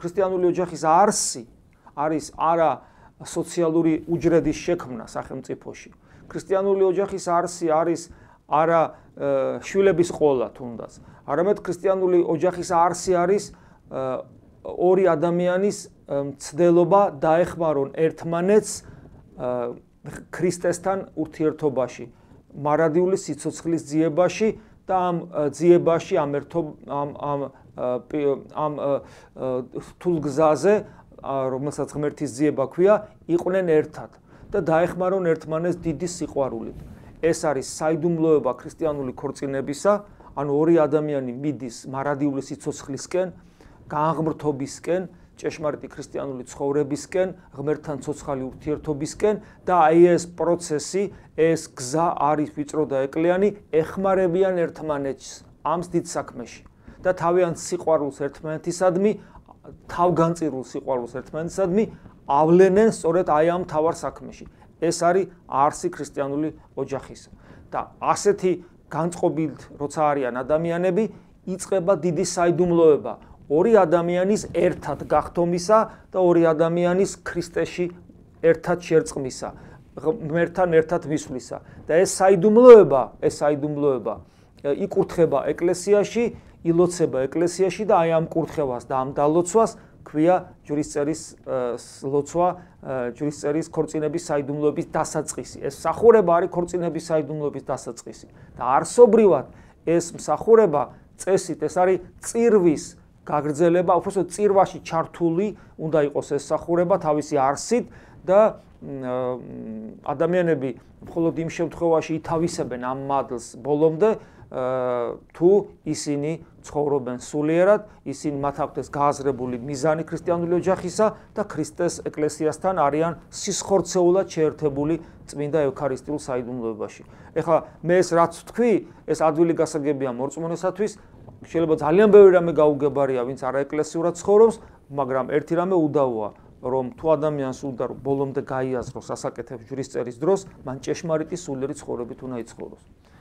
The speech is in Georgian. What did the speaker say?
ქრისტიანული ოჯახის არსი არის არა სოციალური უჯრედის შექმნა სახელმწიფოში. ქრისტიანული ოჯახის არსი არის არა შვილების ყოლა თუნდაც. არამედ ქრისტიანული ოჯახის არსი არის ორი ადამიანის მცდელობა დაეხმარონ ერთმანეთს ქრისტესთან ურთიერთობაში, მარადიული სიცოცხლის ძიებაში და ამ ძიებაში ამ ერთობ ამ ამ ამ თულგზაზე რომელსაც ღმერთის ძიება ქვია იყვნენ ერთად და დაეხმარონ ერთმანეს დიდი სიყვარულით ეს არის საიდუმლოება ქრისტიანული ქორწინებისა ანუ ორი ადამიანი მიდის მარადიული სიცოცხლისკენ განღმრთობისკენ ჭეშმარიტი ქრისტიანული ცხოვრებისკენ ღმერთთან ცოცხალი ურთიერთობისკენ და აი ეს პროცესი ეს გზა არის ვიწრო და ეკლიანი ეხმარებიან ერთმანეთს ამ დიდ საქმეში და თავიანთ სიყვარულს ერთმანეთისადმი თავგანწირულ სიყვარულს ერთმანეთისადმი ავლენენ სწორედ აი ამ თავარ საქმეში. ეს არის არსი ქრისტიანული ოჯახის და ასეთი განწყობილთ როცა არიან ადამიანები იწება დიდი საიდუმლოება ორი ადამიანის ერთად გახთომისა და ორი ადამიანის ქრისტეში ერთად შერწყმისა, მერთან ერთად მისვლისა და ეს საიდუმლოება, ეს საიდუმლოება იკურთხება ეკლესიაში, ილოცება ეკლესიაში და აი ამ კურთხევას და ამ დალოცვას ქვია ჯურისწერის ლოცვა ჯურისწერის ქორწინების საიდუმლოების დასაწყისი. ეს მსახურება არის ქორწინების საიდუმლოების დასაწყისი და არსობრივად ეს მსახურება წესით ეს არის წირვის გაგრძელება, უფრო სწორედ წირვაში ჩართული უნდა იყოს ეს მსახურება თავისი არსით და ადამიანები მხოლოდ იმ შემთხვევაში ითავისებენ ამ მადლს ბოლომდე თუ ისინი ცხოვრობენ სულიერად, ისინი მათ აქვთ ეს გააზრებული მიზანი ქრისტიანული ოჯახისა და ქრისტეს ეკლესიასთან არიან სისხორცეულად შეერთებული წმინდა ევქარისტიულ საიდუმლოებაში. ეხლა მე ეს რაც ვთქვი, ეს ადვილი გასაგებია მორწმუნესათვის, შეიძლება ძალიან ბევრი რამე გაუგებარია, ვინც არაეკლესიურად ცხოვრობს, მაგრამ ერთი რამე უდავოა, რომ თუ ადამიანს უნდა რომ ბოლომდე გაიაზროს ასაკეთებს ჯვრის წერის დროს, მან ჭეშმარიტი სულიერი ცხოვრებით უნდა იცხოვროს.